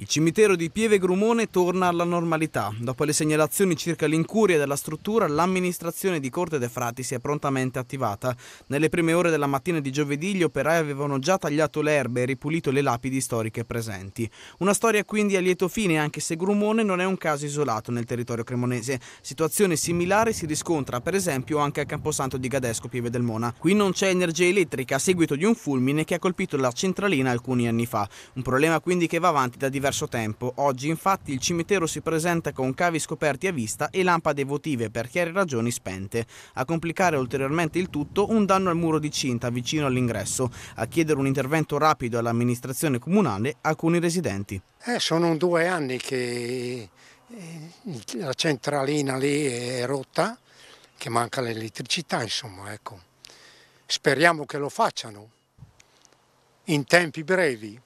Il cimitero di Pieve Grumone torna alla normalità. Dopo le segnalazioni circa l'incuria della struttura, l'amministrazione di Corte dei Frati si è prontamente attivata. Nelle prime ore della mattina di giovedì gli operai avevano già tagliato le erbe e ripulito le lapidi storiche presenti. Una storia quindi a lieto fine, anche se Grumone non è un caso isolato nel territorio cremonese. Situazione similare si riscontra per esempio anche al camposanto di Gadesco Pieve del Mona. Qui non c'è energia elettrica a seguito di un fulmine che ha colpito la centralina alcuni anni fa. Un problema quindi che va avanti da diversi diverso tempo. Oggi infatti il cimitero si presenta con cavi scoperti a vista e lampade votive per chiare ragioni spente. A complicare ulteriormente il tutto un danno al muro di cinta vicino all'ingresso, a chiedere un intervento rapido all'amministrazione comunale alcuni residenti. Eh, sono due anni che eh, la centralina lì è rotta, che manca l'elettricità insomma, ecco. Speriamo che lo facciano in tempi brevi.